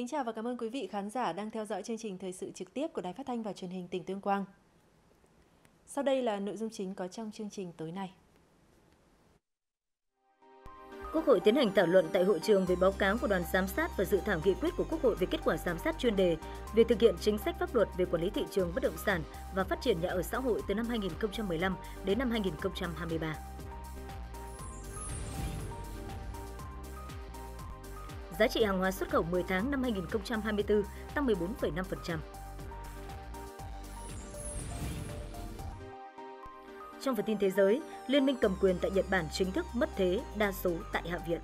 Kính chào và cảm ơn quý vị khán giả đang theo dõi chương trình thời sự trực tiếp của Đài Phát thanh và Truyền hình tỉnh Tuyên Quang. Sau đây là nội dung chính có trong chương trình tối nay. Quốc hội tiến hành thảo luận tại hội trường về báo cáo của đoàn giám sát và dự thảo nghị quyết của Quốc hội về kết quả giám sát chuyên đề về thực hiện chính sách pháp luật về quản lý thị trường bất động sản và phát triển nhà ở xã hội từ năm 2015 đến năm 2023. Giá trị hàng hóa xuất khẩu 10 tháng năm 2024 tăng 14,5%. Trong phần tin thế giới, Liên minh cầm quyền tại Nhật Bản chính thức mất thế đa số tại Hạ viện.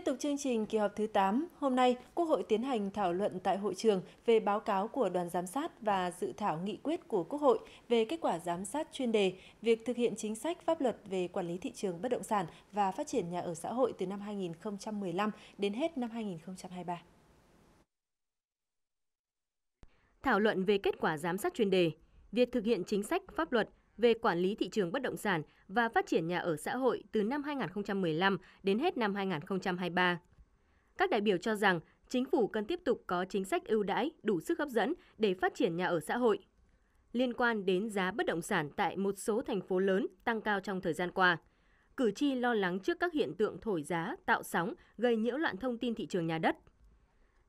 Tiếp tục chương trình kỳ họp thứ 8, hôm nay Quốc hội tiến hành thảo luận tại hội trường về báo cáo của đoàn giám sát và dự thảo nghị quyết của Quốc hội về kết quả giám sát chuyên đề việc thực hiện chính sách pháp luật về quản lý thị trường bất động sản và phát triển nhà ở xã hội từ năm 2015 đến hết năm 2023. Thảo luận về kết quả giám sát chuyên đề, việc thực hiện chính sách pháp luật về quản lý thị trường bất động sản và phát triển nhà ở xã hội từ năm 2015 đến hết năm 2023. Các đại biểu cho rằng chính phủ cần tiếp tục có chính sách ưu đãi đủ sức hấp dẫn để phát triển nhà ở xã hội. Liên quan đến giá bất động sản tại một số thành phố lớn tăng cao trong thời gian qua, cử tri lo lắng trước các hiện tượng thổi giá, tạo sóng, gây nhiễu loạn thông tin thị trường nhà đất –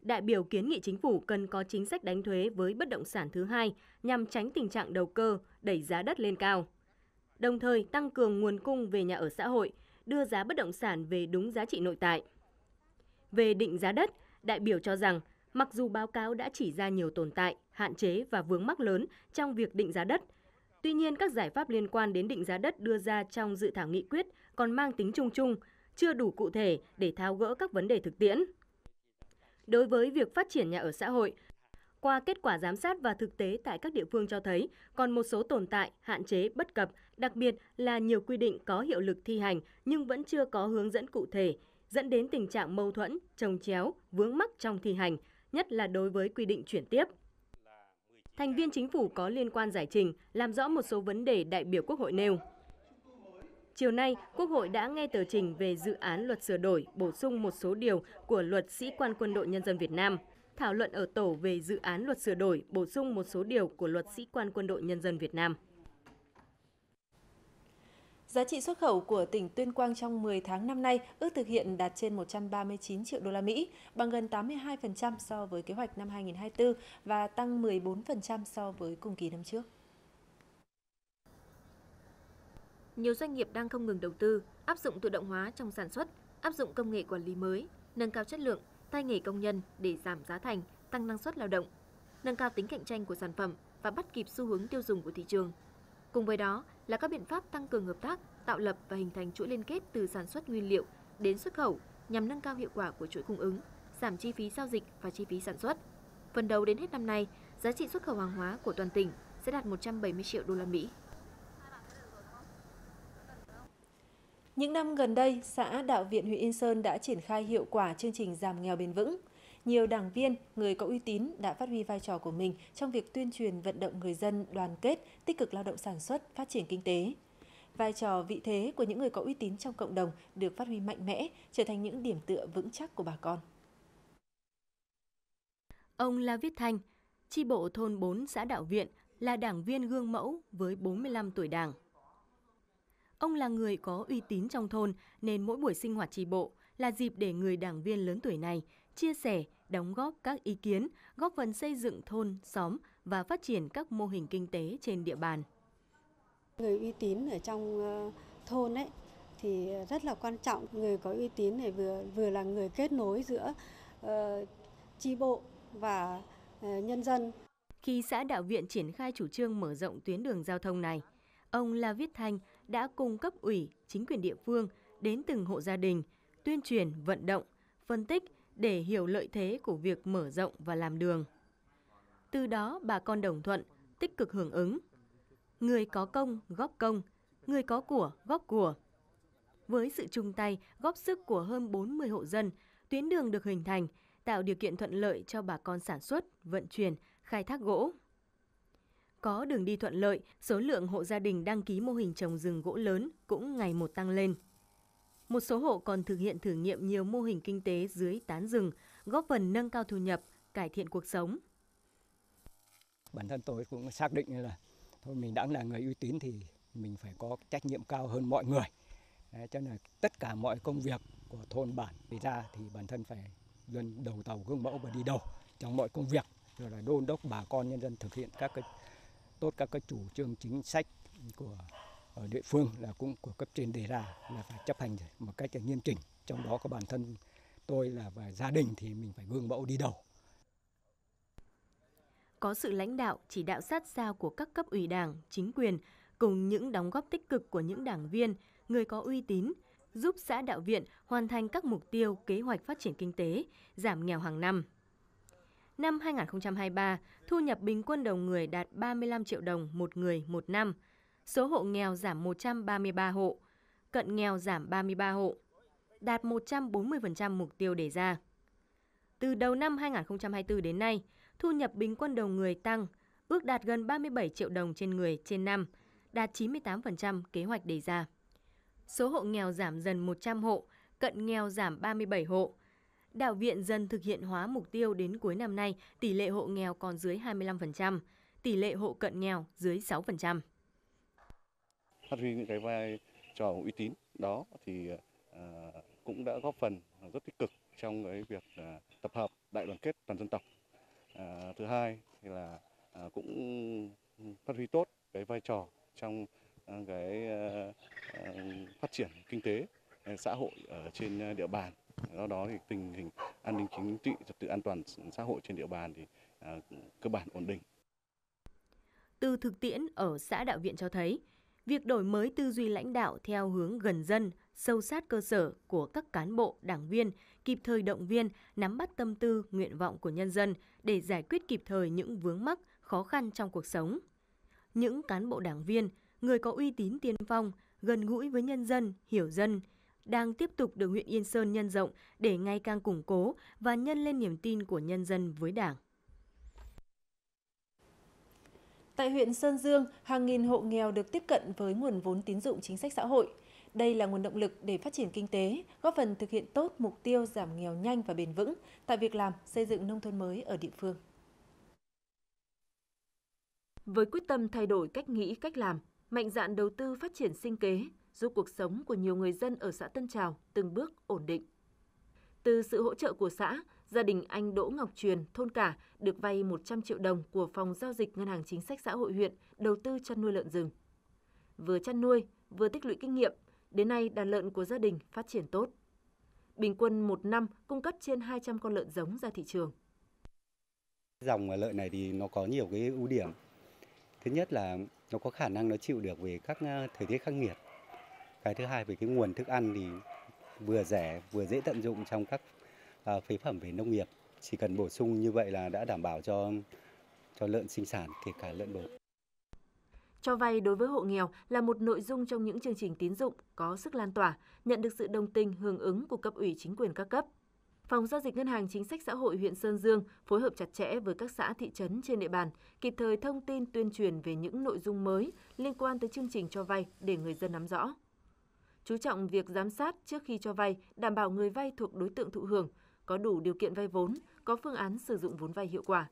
đại biểu kiến nghị chính phủ cần có chính sách đánh thuế với bất động sản thứ hai nhằm tránh tình trạng đầu cơ, đẩy giá đất lên cao. Đồng thời tăng cường nguồn cung về nhà ở xã hội, đưa giá bất động sản về đúng giá trị nội tại. Về định giá đất, đại biểu cho rằng mặc dù báo cáo đã chỉ ra nhiều tồn tại, hạn chế và vướng mắc lớn trong việc định giá đất, tuy nhiên các giải pháp liên quan đến định giá đất đưa ra trong dự thảo nghị quyết còn mang tính chung chung, chưa đủ cụ thể để tháo gỡ các vấn đề thực tiễn đối với việc phát triển nhà ở xã hội. Qua kết quả giám sát và thực tế tại các địa phương cho thấy, còn một số tồn tại, hạn chế, bất cập, đặc biệt là nhiều quy định có hiệu lực thi hành nhưng vẫn chưa có hướng dẫn cụ thể, dẫn đến tình trạng mâu thuẫn, trồng chéo, vướng mắc trong thi hành, nhất là đối với quy định chuyển tiếp. Thành viên chính phủ có liên quan giải trình, làm rõ một số vấn đề đại biểu Quốc hội nêu. Chiều nay, Quốc hội đã nghe tờ trình về dự án luật sửa đổi, bổ sung một số điều của luật sĩ quan quân đội nhân dân Việt Nam. Thảo luận ở tổ về dự án luật sửa đổi, bổ sung một số điều của luật sĩ quan quân đội nhân dân Việt Nam. Giá trị xuất khẩu của tỉnh Tuyên Quang trong 10 tháng năm nay ước thực hiện đạt trên 139 triệu đô la Mỹ, bằng gần 82% so với kế hoạch năm 2024 và tăng 14% so với cùng kỳ năm trước. nhiều doanh nghiệp đang không ngừng đầu tư, áp dụng tự động hóa trong sản xuất, áp dụng công nghệ quản lý mới, nâng cao chất lượng, thay nghề công nhân để giảm giá thành, tăng năng suất lao động, nâng cao tính cạnh tranh của sản phẩm và bắt kịp xu hướng tiêu dùng của thị trường. Cùng với đó là các biện pháp tăng cường hợp tác, tạo lập và hình thành chuỗi liên kết từ sản xuất nguyên liệu đến xuất khẩu nhằm nâng cao hiệu quả của chuỗi cung ứng, giảm chi phí giao dịch và chi phí sản xuất. Phần đầu đến hết năm nay, giá trị xuất khẩu hàng hóa của toàn tỉnh sẽ đạt 170 triệu đô la Mỹ. Những năm gần đây, xã Đạo Viện huyện Yên Sơn đã triển khai hiệu quả chương trình giảm nghèo bền vững. Nhiều đảng viên, người có uy tín đã phát huy vai trò của mình trong việc tuyên truyền vận động người dân đoàn kết, tích cực lao động sản xuất, phát triển kinh tế. Vai trò vị thế của những người có uy tín trong cộng đồng được phát huy mạnh mẽ, trở thành những điểm tựa vững chắc của bà con. Ông La Viết Thanh, chi bộ thôn 4 xã Đạo Viện, là đảng viên gương mẫu với 45 tuổi đảng. Ông là người có uy tín trong thôn nên mỗi buổi sinh hoạt tri bộ là dịp để người đảng viên lớn tuổi này chia sẻ, đóng góp các ý kiến, góp phần xây dựng thôn, xóm và phát triển các mô hình kinh tế trên địa bàn. Người uy tín ở trong ờ, thôn ấy thì rất là quan trọng. Người có uy tín này vừa vừa là người kết nối giữa uh, bộ và uh, nhân dân. Khi xã Đạo Viện triển khai chủ trương mở rộng tuyến đường giao thông này, ông La Viết Thanh đã cung cấp ủy, chính quyền địa phương đến từng hộ gia đình, tuyên truyền, vận động, phân tích để hiểu lợi thế của việc mở rộng và làm đường. Từ đó bà con đồng thuận, tích cực hưởng ứng. Người có công góp công, người có của góp của. Với sự chung tay, góp sức của hơn 40 hộ dân, tuyến đường được hình thành, tạo điều kiện thuận lợi cho bà con sản xuất, vận chuyển, khai thác gỗ. Có đường đi thuận lợi, số lượng hộ gia đình đăng ký mô hình trồng rừng gỗ lớn cũng ngày một tăng lên. Một số hộ còn thực hiện thử nghiệm nhiều mô hình kinh tế dưới tán rừng, góp phần nâng cao thu nhập, cải thiện cuộc sống. Bản thân tôi cũng xác định là thôi mình đã là người uy tín thì mình phải có trách nhiệm cao hơn mọi người. Đấy, cho nên tất cả mọi công việc của thôn bản đi ra thì bản thân phải luôn đầu tàu gương mẫu và đi đầu trong mọi công việc rồi là đôn đốc bà con nhân dân thực hiện các cái tốt các cái chủ trương chính sách của ở ờ, địa phương là cũng của cấp trên đề ra là phải chấp hành một cách nghiêm chỉnh trong đó có bản thân tôi là và gia đình thì mình phải gương mẫu đi đầu có sự lãnh đạo chỉ đạo sát sao của các cấp ủy đảng chính quyền cùng những đóng góp tích cực của những đảng viên người có uy tín giúp xã đạo viện hoàn thành các mục tiêu kế hoạch phát triển kinh tế giảm nghèo hàng năm Năm 2023, thu nhập bình quân đầu người đạt 35 triệu đồng một người một năm. Số hộ nghèo giảm 133 hộ, cận nghèo giảm 33 hộ, đạt 140% mục tiêu đề ra. Từ đầu năm 2024 đến nay, thu nhập bình quân đầu người tăng, ước đạt gần 37 triệu đồng trên người trên năm, đạt 98% kế hoạch đề ra. Số hộ nghèo giảm dần 100 hộ, cận nghèo giảm 37 hộ, Đảo Viện dần thực hiện hóa mục tiêu đến cuối năm nay, tỷ lệ hộ nghèo còn dưới 25%, tỷ lệ hộ cận nghèo dưới 6%. Phát huy những cái vai trò uy tín đó thì à, cũng đã góp phần rất tích cực trong cái việc à, tập hợp đại đoàn kết toàn dân tộc. À, thứ hai thì là à, cũng phát huy tốt cái vai trò trong à, cái à, à phát triển kinh tế xã hội ở trên địa bàn do đó thì tình hình an ninh chính trị trật tự an toàn xã hội trên địa bàn thì à, cơ bản ổn định từ thực tiễn ở xã đạo viện cho thấy việc đổi mới tư duy lãnh đạo theo hướng gần dân sâu sát cơ sở của các cán bộ đảng viên kịp thời động viên nắm bắt tâm tư nguyện vọng của nhân dân để giải quyết kịp thời những vướng mắc khó khăn trong cuộc sống những cán bộ đảng viên người có uy tín tiên phong gần gũi với nhân dân hiểu dân đang tiếp tục được huyện Yên Sơn nhân rộng để ngày càng củng cố và nhân lên niềm tin của nhân dân với Đảng. Tại huyện Sơn Dương, hàng nghìn hộ nghèo được tiếp cận với nguồn vốn tín dụng chính sách xã hội. Đây là nguồn động lực để phát triển kinh tế, góp phần thực hiện tốt mục tiêu giảm nghèo nhanh và bền vững, tại việc làm xây dựng nông thôn mới ở địa phương. Với quyết tâm thay đổi cách nghĩ, cách làm, mạnh dạn đầu tư phát triển sinh kế, giúp cuộc sống của nhiều người dân ở xã Tân Trào từng bước ổn định. Từ sự hỗ trợ của xã, gia đình anh Đỗ Ngọc Truyền, thôn Cả, được vay 100 triệu đồng của Phòng Giao dịch Ngân hàng Chính sách Xã hội huyện đầu tư chăn nuôi lợn rừng. Vừa chăn nuôi, vừa tích lũy kinh nghiệm, đến nay đàn lợn của gia đình phát triển tốt. Bình quân một năm cung cấp trên 200 con lợn giống ra thị trường. Dòng lợn này thì nó có nhiều cái ưu điểm. Thứ nhất là nó có khả năng nó chịu được về các ờ, thời tiết khắc nghiệt cái thứ hai về cái nguồn thức ăn thì vừa rẻ vừa dễ tận dụng trong các à, phế phẩm về nông nghiệp chỉ cần bổ sung như vậy là đã đảm bảo cho cho lợn sinh sản kể cả lợn đực. Cho vay đối với hộ nghèo là một nội dung trong những chương trình tín dụng có sức lan tỏa, nhận được sự đồng tình hưởng ứng của cấp ủy chính quyền các cấp. Phòng giao dịch Ngân hàng Chính sách Xã hội huyện Sơn Dương phối hợp chặt chẽ với các xã thị trấn trên địa bàn, kịp thời thông tin tuyên truyền về những nội dung mới liên quan tới chương trình cho vay để người dân nắm rõ chú trọng việc giám sát trước khi cho vay, đảm bảo người vay thuộc đối tượng thụ hưởng, có đủ điều kiện vay vốn, có phương án sử dụng vốn vay hiệu quả.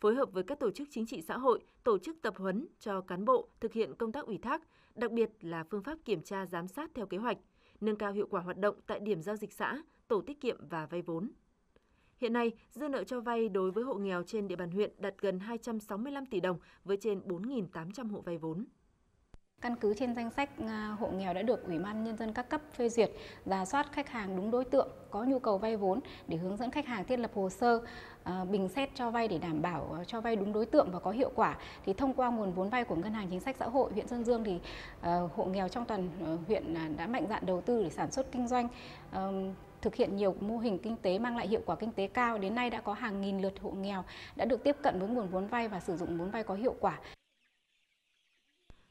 Phối hợp với các tổ chức chính trị xã hội, tổ chức tập huấn cho cán bộ thực hiện công tác ủy thác, đặc biệt là phương pháp kiểm tra giám sát theo kế hoạch, nâng cao hiệu quả hoạt động tại điểm giao dịch xã, tổ tiết kiệm và vay vốn. Hiện nay, dư nợ cho vay đối với hộ nghèo trên địa bàn huyện đạt gần 265 tỷ đồng với trên 4.800 hộ vay vốn. Căn cứ trên danh sách à, hộ nghèo đã được Ủy ban Nhân dân các cấp phê duyệt, giả soát khách hàng đúng đối tượng, có nhu cầu vay vốn để hướng dẫn khách hàng thiết lập hồ sơ, à, bình xét cho vay để đảm bảo à, cho vay đúng đối tượng và có hiệu quả. Thì thông qua nguồn vốn vay của Ngân hàng Chính sách Xã hội huyện Sơn Dương thì hộ nghèo trong toàn huyện đã mạnh dạn đầu tư để sản xuất kinh doanh, thực hiện nhiều mô hình kinh tế mang lại hiệu quả kinh tế cao. Đến nay đã có hàng nghìn lượt hộ nghèo đã được tiếp cận với nguồn vốn vay và sử dụng vốn vay có hiệu quả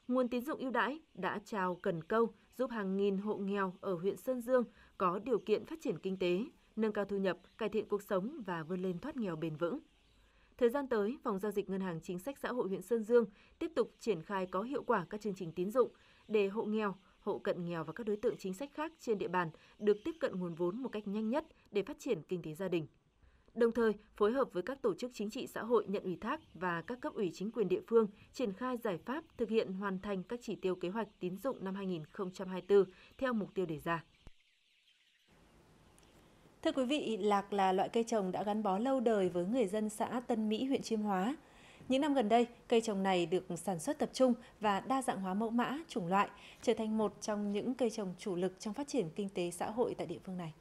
nguồn tín dụng ưu đãi đã trao cần câu giúp hàng nghìn hộ nghèo ở huyện Sơn Dương có điều kiện phát triển kinh tế, nâng cao thu nhập, cải thiện cuộc sống và vươn lên thoát nghèo bền vững. Thời gian tới, Phòng Giao dịch Ngân hàng Chính sách Xã hội huyện Sơn Dương tiếp tục triển khai có hiệu quả các chương trình tín dụng để hộ nghèo, hộ cận nghèo và các đối tượng chính sách khác trên địa bàn được tiếp cận nguồn vốn một cách nhanh nhất để phát triển kinh tế gia đình đồng thời phối hợp với các tổ chức chính trị xã hội nhận ủy thác và các cấp ủy chính quyền địa phương triển khai giải pháp thực hiện hoàn thành các chỉ tiêu kế hoạch tín dụng năm 2024 theo mục tiêu đề ra. Thưa quý vị, lạc là loại cây trồng đã gắn bó lâu đời với người dân xã Tân Mỹ, huyện Chiêm Hóa. Những năm gần đây, cây trồng này được sản xuất tập trung và đa dạng hóa mẫu mã, chủng loại, trở thành một trong những cây trồng chủ lực trong phát triển kinh tế xã hội tại địa phương này.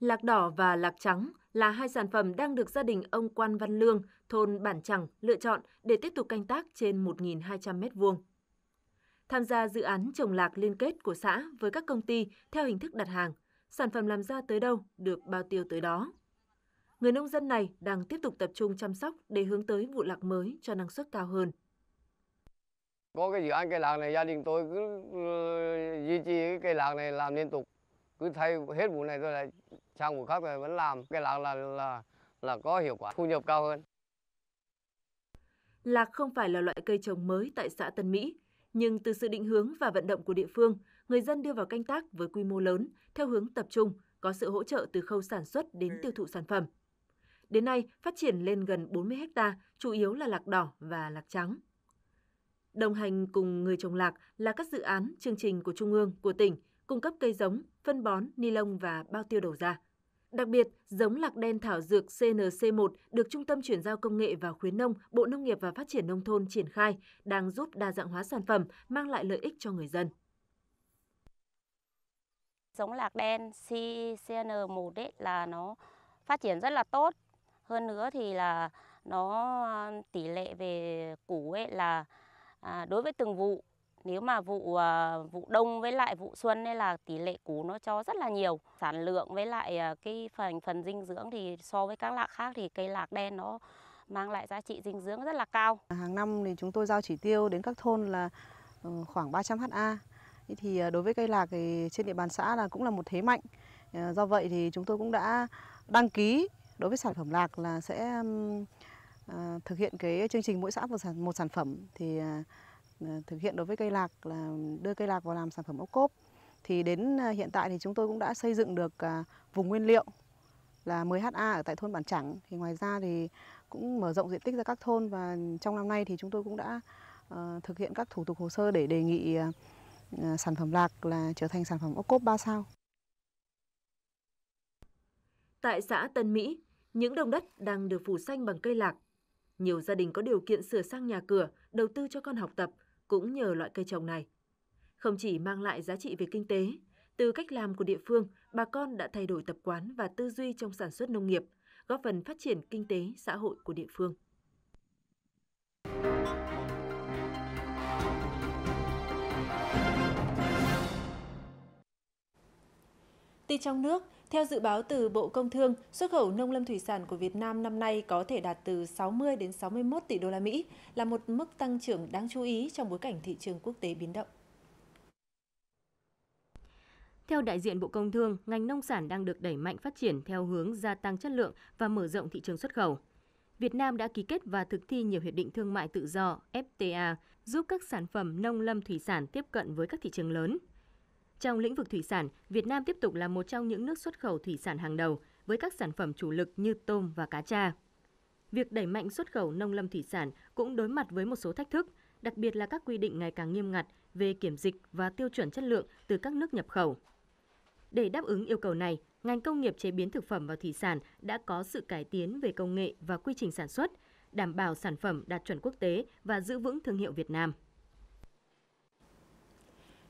Lạc đỏ và lạc trắng là hai sản phẩm đang được gia đình ông Quan Văn Lương, thôn Bản Chẳng lựa chọn để tiếp tục canh tác trên 1.200 m2. Tham gia dự án trồng lạc liên kết của xã với các công ty theo hình thức đặt hàng, sản phẩm làm ra tới đâu được bao tiêu tới đó. Người nông dân này đang tiếp tục tập trung chăm sóc để hướng tới vụ lạc mới cho năng suất cao hơn. Có cái dự án cây lạc này gia đình tôi cứ ờ, duy trì cái cây lạc này làm liên tục cứ thay hết vụ này tôi lại sang vụ khác rồi vẫn làm cái lạc là là là có hiệu quả thu nhập cao hơn lạc không phải là loại cây trồng mới tại xã Tân Mỹ nhưng từ sự định hướng và vận động của địa phương người dân đưa vào canh tác với quy mô lớn theo hướng tập trung có sự hỗ trợ từ khâu sản xuất đến tiêu thụ sản phẩm đến nay phát triển lên gần 40 hecta, chủ yếu là lạc đỏ và lạc trắng. Đồng hành cùng người trồng lạc là các dự án, chương trình của Trung ương, của tỉnh cung cấp cây giống, phân bón, ni lông và bao tiêu đầu ra. Đặc biệt, giống lạc đen thảo dược CNC1 được Trung tâm chuyển giao công nghệ và khuyến nông, Bộ Nông nghiệp và Phát triển Nông thôn triển khai, đang giúp đa dạng hóa sản phẩm, mang lại lợi ích cho người dân. Giống lạc đen CCN1 ấy là nó phát triển rất là tốt. Hơn nữa thì là nó à, tỷ lệ về củ ấy là à, đối với từng vụ nếu mà vụ ờ, vụ đông với lại vụ xuân nên là tỷ lệ cú nó cho rất là nhiều. Sản lượng với lại ờ, cái phần phần dinh dưỡng thì so với các lạc khác thì cây lạc đen nó mang lại giá trị dinh dưỡng rất là cao. Hàng năm thì chúng tôi giao chỉ tiêu đến các thôn là ờ, khoảng 300 ha. Thì đối với cây lạc thì trên địa bàn xã là cũng là một thế mạnh. Do vậy thì chúng tôi cũng đã đăng ký đối với sản phẩm lạc là sẽ thực hiện cái chương trình mỗi xã một sản một sản phẩm thì Ờ, thực hiện đối với cây lạc là đưa cây lạc vào làm sản phẩm ốc cốp. Thì đến ờ, hiện tại thì chúng tôi cũng đã xây dựng được ờ, vùng nguyên liệu là 10ha ở tại thôn Bản Chẳng. Thì ngoài ra thì cũng mở rộng diện tích ra các thôn và trong năm nay thì chúng tôi cũng đã thực hiện các thủ tục hồ sơ để đề nghị sản phẩm lạc là trở thành sản phẩm ốc cốp 3 sao. Tại xã Tân Mỹ, những đồng đất đang được phủ xanh bằng cây lạc. Nhiều gia đình có điều kiện sửa sang nhà cửa, đầu tư cho con học tập – cũng nhờ loại cây trồng này. Không chỉ mang lại giá trị về kinh tế, từ cách làm của địa phương, bà con đã thay đổi tập quán và tư duy trong sản xuất nông nghiệp, góp phần phát triển kinh tế xã hội của địa phương. Tin trong nước, theo dự báo từ Bộ Công Thương, xuất khẩu nông lâm thủy sản của Việt Nam năm nay có thể đạt từ 60 đến 61 tỷ đô la Mỹ, là một mức tăng trưởng đáng chú ý trong bối cảnh thị trường quốc tế biến động. Theo đại diện Bộ Công Thương, ngành nông sản đang được đẩy mạnh phát triển theo hướng gia tăng chất lượng và mở rộng thị trường xuất khẩu. Việt Nam đã ký kết và thực thi nhiều hiệp định thương mại tự do FTA, giúp các sản phẩm nông lâm thủy sản tiếp cận với các thị trường lớn, trong lĩnh vực thủy sản, Việt Nam tiếp tục là một trong những nước xuất khẩu thủy sản hàng đầu với các sản phẩm chủ lực như tôm và cá tra. Việc đẩy mạnh xuất khẩu nông lâm thủy sản cũng đối mặt với một số thách thức, đặc biệt là các quy định ngày càng nghiêm ngặt về kiểm dịch và tiêu chuẩn chất lượng từ các nước nhập khẩu. Để đáp ứng yêu cầu này, ngành công nghiệp chế biến thực phẩm và thủy sản đã có sự cải tiến về công nghệ và quy trình sản xuất, đảm bảo sản phẩm đạt chuẩn quốc tế và giữ vững thương hiệu Việt Nam.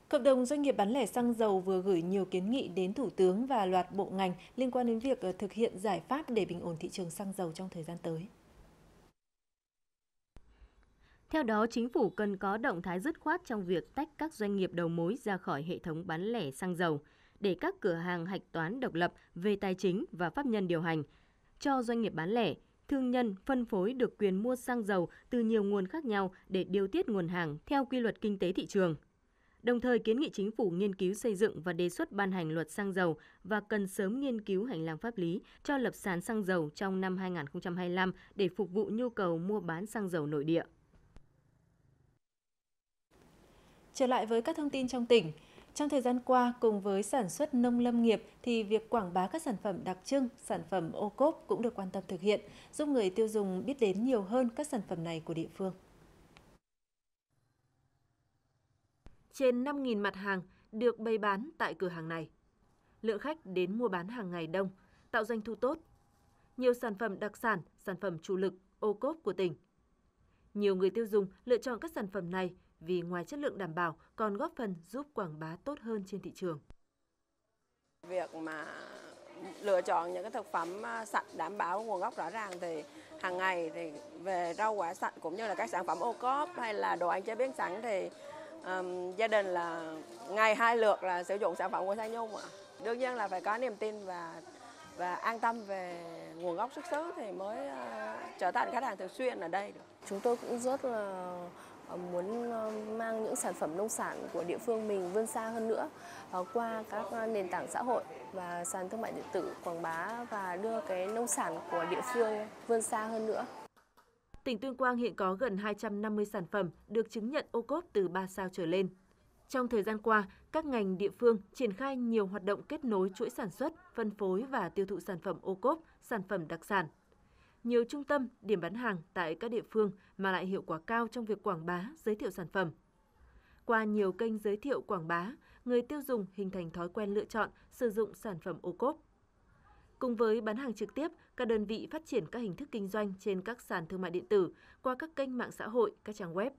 Cộng đồng doanh nghiệp bán lẻ xăng dầu vừa gửi nhiều kiến nghị đến Thủ tướng và loạt bộ ngành liên quan đến việc ờ, thực hiện giải pháp để bình ổn thị trường xăng dầu trong thời gian tới. Theo đó, chính phủ cần có động thái dứt khoát trong việc tách các doanh nghiệp đầu mối ra khỏi hệ thống bán lẻ xăng dầu để các cửa hàng hạch toán độc lập về tài chính và pháp nhân điều hành, cho doanh nghiệp bán lẻ, thương nhân phân phối được quyền mua xăng dầu từ nhiều nguồn khác nhau để điều tiết nguồn hàng theo quy luật kinh tế thị trường – đồng thời kiến nghị chính phủ nghiên cứu xây dựng và đề xuất ban hành luật xăng dầu và cần sớm nghiên cứu hành lang pháp lý cho lập sàn xăng dầu trong năm 2025 để phục vụ nhu cầu mua bán xăng dầu nội địa. Trở lại với các thông tin trong tỉnh, trong thời gian qua, cùng với sản xuất nông lâm nghiệp thì việc quảng bá các sản phẩm đặc trưng, sản phẩm ô cốp cũng được quan tâm thực hiện, giúp người tiêu dùng biết đến nhiều hơn các sản phẩm này của địa phương. trên 5.000 mặt hàng được bày bán tại cửa hàng này. Lượng khách đến mua bán hàng ngày đông, tạo doanh thu tốt. Nhiều sản phẩm đặc sản, sản phẩm chủ lực, ô cốp của tỉnh. Nhiều người tiêu dùng lựa chọn các sản phẩm này vì ngoài chất lượng đảm bảo còn góp phần giúp quảng bá tốt hơn trên thị trường. Việc mà lựa chọn những cái thực phẩm à, sạch đảm bảo nguồn gốc rõ ràng thì hàng ngày thì về rau quả sạch cũng như là các sản phẩm ô cốp hay là đồ ăn chế biến sẵn thì um, gia đình là ngày hai lượt là sử dụng sản phẩm của Sa Nhung ạ. Đương nhiên là phải có niềm tin và và an tâm về nguồn gốc xuất xứ thì mới uh, trở thành khách hàng thường xuyên ở đây được. Chúng tôi cũng rất là ờ, muốn ờ, mang những sản phẩm nông sản của địa phương mình vươn xa hơn nữa qua các nền tảng xã hội và sàn thương mại điện tử quảng bá và đưa cái nông sản của địa phương vươn xa hơn nữa. Tỉnh Tuyên Quang hiện có gần 250 sản phẩm được chứng nhận ô cốp từ 3 sao trở lên. Trong thời gian qua, các ngành địa phương triển khai nhiều hoạt động kết nối chuỗi sản xuất, phân phối và tiêu thụ sản phẩm ô cốp, sản phẩm đặc sản. Nhiều trung tâm, điểm bán hàng tại các địa phương mà lại hiệu quả cao trong việc quảng bá, giới thiệu sản phẩm. Qua nhiều kênh giới thiệu quảng bá, người tiêu dùng hình thành thói quen lựa chọn, sử dụng sản phẩm ô cốp. Cùng với bán hàng trực tiếp, các đơn vị phát triển các hình thức kinh doanh trên các sàn thương mại điện tử qua các kênh mạng xã hội, các trang web.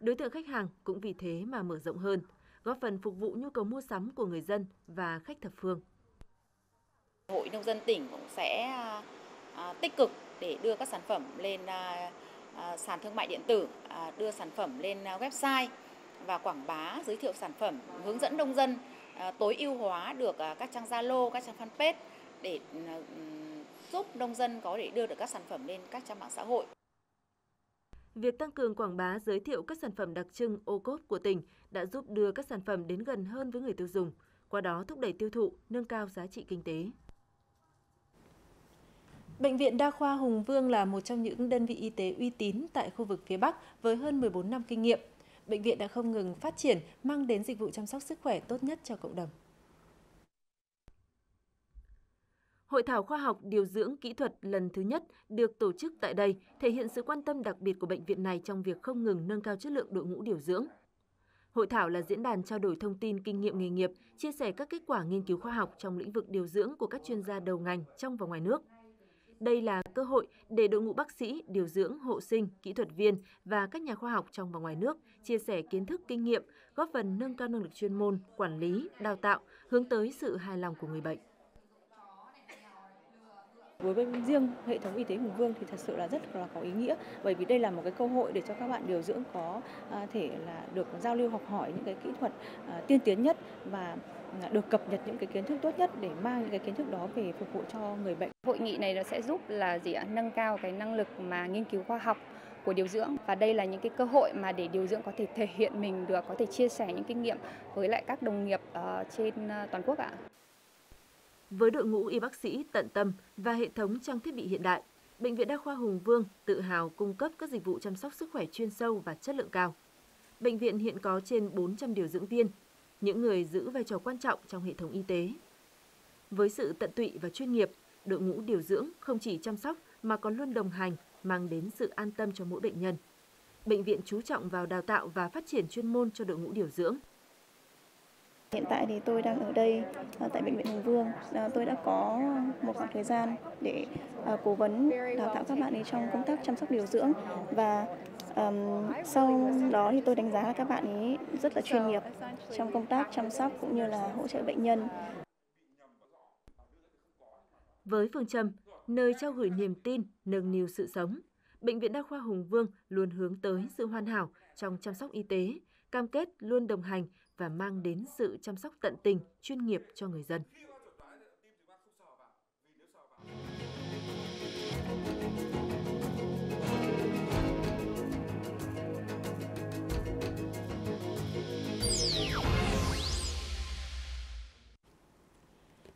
Đối tượng khách hàng cũng vì thế mà mở rộng hơn, góp phần phục vụ nhu cầu mua sắm của người dân và khách thập phương. Hội nông dân tỉnh cũng sẽ à, tích cực để đưa các sản phẩm lên à, à, sàn thương mại điện tử, đưa sản phẩm lên website và quảng bá, giới thiệu sản phẩm, hướng dẫn nông dân tối ưu hóa được các trang Zalo, các trang fanpage để ừ, giúp nông dân có thể đưa được các sản phẩm lên các trang mạng xã hội. Việc tăng cường quảng bá giới thiệu các sản phẩm đặc trưng ô cốp của tỉnh đã giúp đưa các sản phẩm đến gần hơn với người tiêu dùng, qua đó thúc đẩy tiêu thụ, nâng cao giá trị kinh tế. Bệnh viện Đa khoa Hùng Vương là một trong những đơn vị y tế uy tín tại khu vực phía Bắc với hơn 14 năm kinh nghiệm. Bệnh viện đã không ngừng phát triển, mang đến dịch vụ chăm sóc sức khỏe tốt nhất cho cộng đồng. Hội thảo khoa học điều dưỡng kỹ thuật lần thứ nhất được tổ chức tại đây thể hiện sự quan tâm đặc biệt của bệnh viện này trong việc không ngừng nâng cao chất lượng đội ngũ điều dưỡng. Hội thảo là diễn đàn trao đổi thông tin kinh nghiệm nghề nghiệp, chia sẻ các kết quả nghiên cứu khoa học trong lĩnh vực điều dưỡng của các chuyên gia đầu ngành trong và ngoài nước. Đây là cơ hội để đội ngũ bác sĩ, điều dưỡng, hộ sinh, kỹ thuật viên và các nhà khoa học trong và ngoài nước chia sẻ kiến thức kinh nghiệm, góp phần nâng cao năng lực chuyên môn, quản lý, đào tạo, hướng tới sự hài lòng của người bệnh. Đối với riêng hệ thống y tế Hùng Vương thì thật sự là rất là có ý nghĩa bởi vì đây là một cái cơ hội để cho các bạn điều dưỡng có à, thể là được giao lưu học hỏi những cái kỹ thuật à, tiên tiến nhất và à, được cập nhật những cái kiến thức tốt nhất để mang những cái kiến thức đó về phục vụ cho người bệnh. Hội nghị này nó sẽ giúp là gì ạ? Nâng cao cái năng lực mà nghiên cứu khoa học của điều dưỡng và đây là những cái cơ hội mà để điều dưỡng có thể thể hiện mình được, có thể chia sẻ những kinh nghiệm với lại các đồng nghiệp ờ, trên ờ, toàn quốc ạ. Với đội ngũ y bác sĩ tận tâm và hệ thống trang thiết bị hiện đại, Bệnh viện Đa khoa Hùng Vương tự hào cung cấp các dịch vụ chăm sóc sức khỏe chuyên sâu và chất lượng cao. Bệnh viện hiện có trên 400 điều dưỡng viên, những người giữ vai trò quan trọng trong hệ thống y tế. Với sự tận tụy và chuyên nghiệp, đội ngũ điều dưỡng không chỉ chăm sóc mà còn luôn đồng hành, mang đến sự an tâm cho mỗi bệnh nhân. Bệnh viện chú trọng vào đào tạo và phát triển chuyên môn cho đội ngũ điều dưỡng, Hiện tại thì tôi đang ở đây à, tại Bệnh viện Hùng Vương. À, tôi đã có một khoảng thời gian để à, cố vấn đào tạo các bạn ấy trong công tác chăm sóc điều dưỡng và um, sau đó thì tôi đánh giá là các bạn ấy rất là chuyên nghiệp trong công tác chăm sóc cũng như là hỗ trợ bệnh nhân. Với phương châm nơi trao gửi niềm tin, nâng niu sự sống, Bệnh viện Đa khoa Hùng Vương luôn hướng tới sự hoàn hảo trong chăm sóc y tế, cam kết luôn đồng hành và mang đến sự chăm sóc tận tình, chuyên nghiệp cho người dân.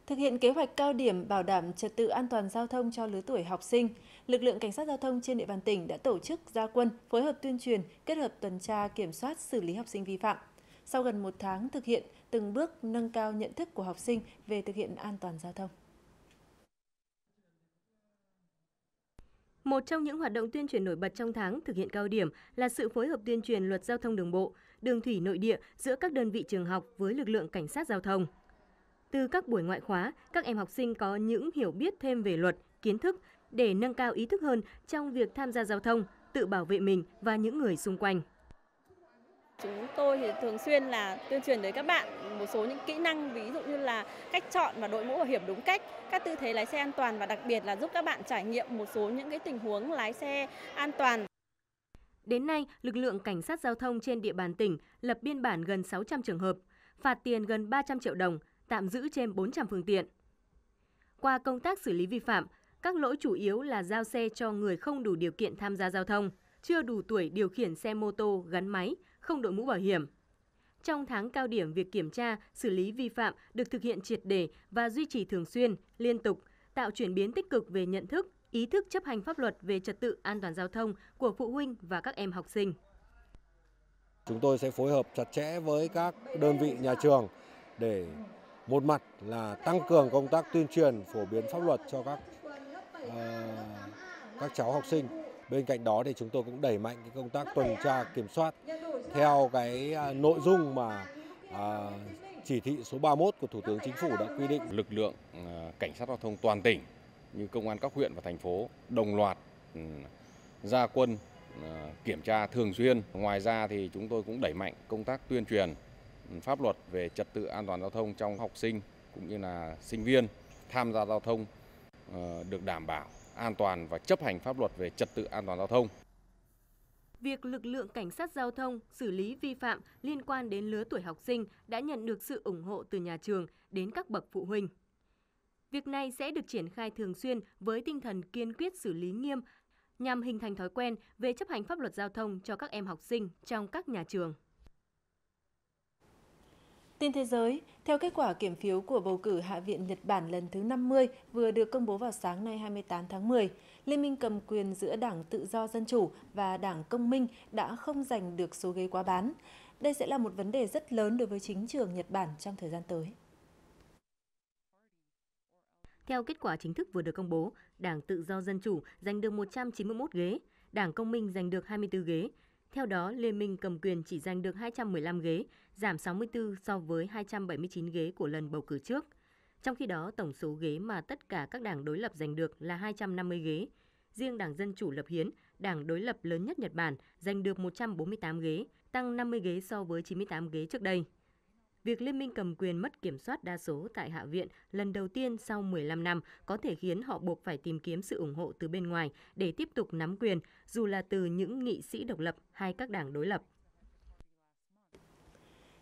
Thực hiện kế hoạch cao điểm bảo đảm trật tự an toàn giao thông cho lứa tuổi học sinh, lực lượng cảnh sát giao thông trên địa bàn tỉnh đã tổ chức gia quân, phối hợp tuyên truyền, kết hợp tuần tra kiểm soát xử lý học sinh vi phạm sau gần một tháng thực hiện từng bước nâng cao nhận thức của học sinh về thực hiện an toàn giao thông. Một trong những hoạt động tuyên truyền nổi bật trong tháng thực hiện cao điểm là sự phối hợp tuyên truyền luật giao thông đường bộ, đường thủy nội địa giữa các đơn vị trường học với lực lượng cảnh sát giao thông. Từ các buổi ngoại khóa, các em học sinh có những hiểu biết thêm về luật, kiến thức để nâng cao ý thức hơn trong việc tham gia giao thông, tự bảo vệ mình và những người xung quanh. Chúng tôi thì thường xuyên là tuyên truyền đến các bạn một số những kỹ năng ví dụ như là cách chọn và đội mũ bảo hiểm đúng cách, các tư thế lái xe an toàn và đặc biệt là giúp các bạn trải nghiệm một số những cái tình huống lái xe an toàn. Đến nay, lực lượng cảnh sát giao thông trên địa bàn tỉnh lập biên bản gần 600 trường hợp, phạt tiền gần 300 triệu đồng, tạm giữ trên 400 phương tiện. Qua công tác xử lý vi phạm, các lỗi chủ yếu là giao xe cho người không đủ điều kiện tham gia giao thông, chưa đủ tuổi điều khiển xe mô tô, gắn máy, không đội mũ bảo hiểm. Trong tháng cao điểm, việc kiểm tra, xử lý vi phạm được thực hiện triệt đề và duy trì thường xuyên, liên tục, tạo chuyển biến tích cực về nhận thức, ý thức chấp hành pháp luật về trật tự an toàn giao thông của phụ huynh và các em học sinh. Chúng tôi sẽ phối hợp chặt chẽ với các đơn vị nhà trường để một mặt là tăng cường công tác tuyên truyền phổ biến pháp luật cho các uh, các cháu học sinh Bên cạnh đó thì chúng tôi cũng đẩy mạnh cái công tác tuần tra à? kiểm soát theo cái à, nội dung mà à, chỉ thị số 31 của Thủ tướng Chính phủ à? đã quy định. Lực lượng cảnh sát giao thông toàn tỉnh như công an các huyện và thành phố đồng loạt ừ, ra quân kiểm tra thường xuyên. Ngoài ra thì chúng tôi cũng đẩy mạnh công tác tuyên truyền ừ, pháp luật về trật tự an toàn giao thông trong học sinh cũng như là sinh viên tham gia giao thông ờ, được đảm bảo an toàn và chấp hành pháp luật về trật tự an toàn giao thông. Việc lực lượng cảnh sát giao thông xử lý vi phạm liên quan đến lứa tuổi học sinh đã nhận được sự ủng hộ từ nhà trường đến các bậc phụ huynh. Việc này sẽ được triển khai thường xuyên với tinh thần kiên quyết xử lý nghiêm nhằm hình thành thói quen về chấp hành pháp luật giao thông cho các em học sinh trong các nhà trường. Tin thế giới, theo kết quả kiểm phiếu của bầu cử Hạ viện Nhật Bản lần thứ 50 vừa được công bố vào sáng nay 28 tháng 10, Liên minh cầm quyền giữa Đảng Tự do Dân chủ và Đảng Công minh đã không giành được số ghế quá bán. Đây sẽ là một vấn đề rất lớn đối với chính trường Nhật Bản trong thời gian tới. Theo kết quả chính thức vừa được công bố, Đảng Tự do Dân chủ giành được 191 ghế, Đảng Công minh giành được 24 ghế. Theo đó, Liên minh cầm quyền chỉ giành được 215 ghế, giảm 64 so với 279 ghế của lần bầu cử trước. Trong khi đó, tổng số ghế mà tất cả các đảng đối lập giành được là 250 ghế. Riêng Đảng Dân Chủ Lập Hiến, đảng đối lập lớn nhất Nhật Bản, giành được 148 ghế, tăng 50 ghế so với 98 ghế trước đây. Việc Liên minh cầm quyền mất kiểm soát đa số tại Hạ viện lần đầu tiên sau 15 năm có thể khiến họ buộc phải tìm kiếm sự ủng hộ từ bên ngoài để tiếp tục nắm quyền, dù là từ những nghị sĩ độc lập hay các đảng đối lập.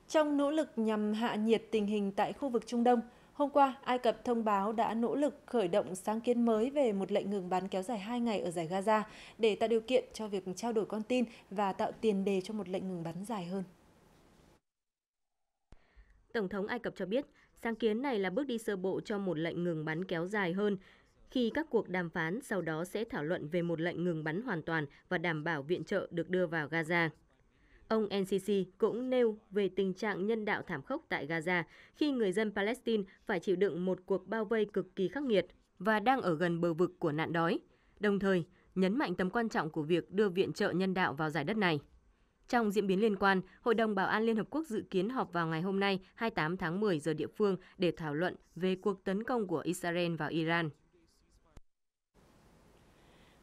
Trong nỗ lực nhằm hạ nhiệt tình hình tại khu vực Trung Đông, hôm qua Ai Cập thông báo đã nỗ lực khởi động sáng kiến mới về một lệnh ngừng bắn kéo dài 2 ngày ở giải Gaza để tạo điều kiện cho việc trao đổi con tin và tạo tiền đề cho một lệnh ngừng bắn dài hơn. Tổng thống Ai Cập cho biết, sáng kiến này là bước đi sơ bộ cho một lệnh ngừng bắn kéo dài hơn, khi các cuộc đàm phán sau đó sẽ thảo luận về một lệnh ngừng bắn hoàn toàn và đảm bảo viện trợ được đưa vào Gaza. Ông NCC cũng nêu về tình trạng nhân đạo thảm khốc tại Gaza khi người dân Palestine phải chịu đựng một cuộc bao vây cực kỳ khắc nghiệt và đang ở gần bờ vực của nạn đói, đồng thời nhấn mạnh tầm quan trọng của việc đưa viện trợ nhân đạo vào giải đất này. Trong diễn biến liên quan, Hội đồng Bảo an Liên Hợp Quốc dự kiến họp vào ngày hôm nay 28 tháng 10 giờ địa phương để thảo luận về cuộc tấn công của Israel vào Iran.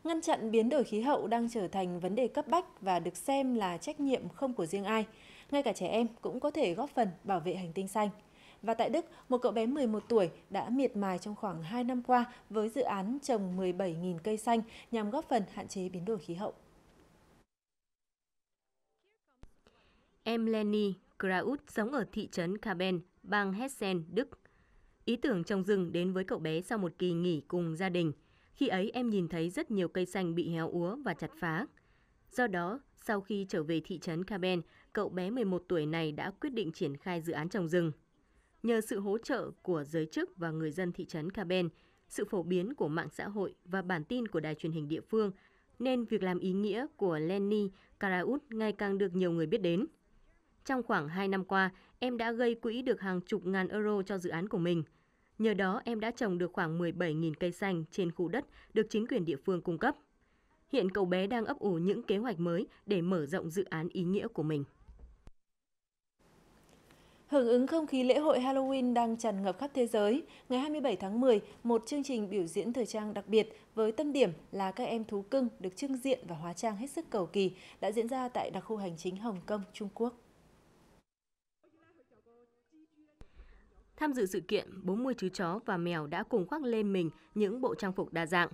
Ngăn chặn biến đổi khí hậu đang trở thành vấn đề cấp bách và được xem là trách nhiệm không của riêng ai. Ngay cả trẻ em cũng có thể góp phần bảo vệ hành tinh xanh. Và tại Đức, một cậu bé 11 tuổi đã miệt mài trong khoảng 2 năm qua với dự án trồng 17.000 cây xanh nhằm góp phần hạn chế biến đổi khí hậu. Em Lenny Kraut sống ở thị trấn Kaben, bang Hessen, Đức. Ý tưởng trồng rừng đến với cậu bé sau một kỳ nghỉ cùng gia đình – khi ấy em nhìn thấy rất nhiều cây xanh bị héo úa và chặt phá. Do đó, sau khi trở về thị trấn Caben, cậu bé 11 tuổi này đã quyết định triển khai dự án trồng rừng. Nhờ sự hỗ trợ của giới chức và người dân thị trấn Caben, sự phổ biến của mạng xã hội và bản tin của đài truyền hình địa phương, nên việc làm ý nghĩa của Lenny Karaut ngày càng được nhiều người biết đến. Trong khoảng 2 năm qua, em đã gây quỹ được hàng chục ngàn euro cho dự án của mình – Nhờ đó em đã trồng được khoảng 17.000 cây xanh trên khu đất được chính quyền địa phương cung cấp. Hiện cậu bé đang ấp ủ những kế hoạch mới để mở rộng dự án ý nghĩa của mình. Hưởng ứng không khí lễ hội Halloween đang tràn ngập khắp thế giới, ngày 27 tháng 10, một chương trình biểu diễn thời trang đặc biệt với tâm điểm là các em thú cưng được trưng diện và hóa trang hết sức cầu kỳ đã diễn ra tại đặc khu hành chính Hồng Kông, Trung Quốc. Tham dự sự kiện, 40 chú chó và mèo đã cùng khoác lên mình những bộ trang phục đa dạng.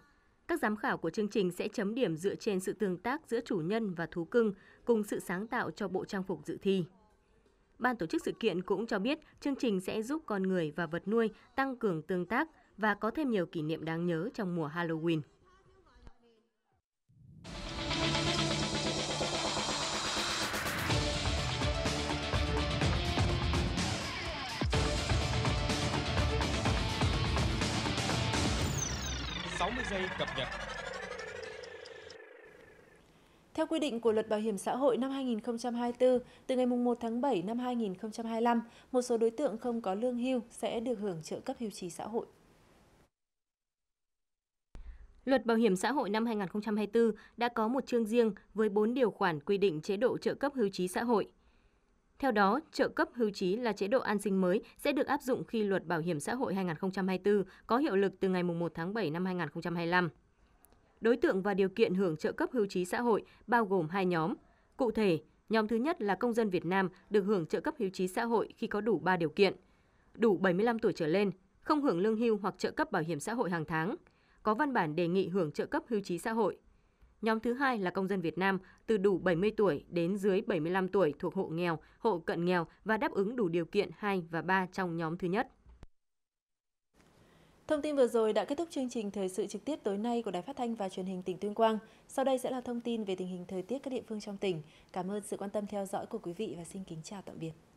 Các giám khảo của chương trình sẽ chấm điểm dựa trên sự tương tác giữa chủ nhân và thú cưng cùng sự sáng tạo cho bộ trang phục dự thi. Ban tổ chức sự kiện cũng cho biết chương trình sẽ giúp con người và vật nuôi tăng cường tương tác và có thêm nhiều kỷ niệm đáng nhớ trong mùa Halloween. giây cập nhật. Theo quy định của Luật Bảo hiểm xã hội năm 2024, từ ngày 1 tháng 7 năm 2025, một số đối tượng không có lương hưu sẽ được hưởng trợ cấp hưu trí xã hội. Luật Bảo hiểm xã hội năm 2024 đã có một chương riêng với 4 điều khoản quy định chế độ trợ cấp hưu trí xã hội. Theo đó, trợ cấp hưu trí là chế độ an sinh mới sẽ được áp dụng khi luật Bảo hiểm xã hội 2024 có hiệu lực từ ngày 1 tháng 7 năm 2025. Đối tượng và điều kiện hưởng trợ cấp hưu trí xã hội bao gồm hai nhóm. Cụ thể, nhóm thứ nhất là công dân Việt Nam được hưởng trợ cấp hưu trí xã hội khi có đủ 3 điều kiện. Đủ 75 tuổi trở lên, không hưởng lương hưu hoặc trợ cấp bảo hiểm xã hội hàng tháng, có văn bản đề nghị hưởng trợ cấp hưu trí xã hội – Nhóm thứ hai là công dân Việt Nam từ đủ 70 tuổi đến dưới 75 tuổi thuộc hộ nghèo, hộ cận nghèo và đáp ứng đủ điều kiện 2 và 3 trong nhóm thứ nhất. Thông tin vừa rồi đã kết thúc chương trình thời sự trực tiếp tối nay của Đài Phát thanh và Truyền hình tỉnh Tuyên Quang. Sau đây sẽ là thông tin về tình hình thời tiết các địa phương trong tỉnh. Cảm ơn sự quan tâm theo dõi của quý vị và xin kính chào tạm biệt.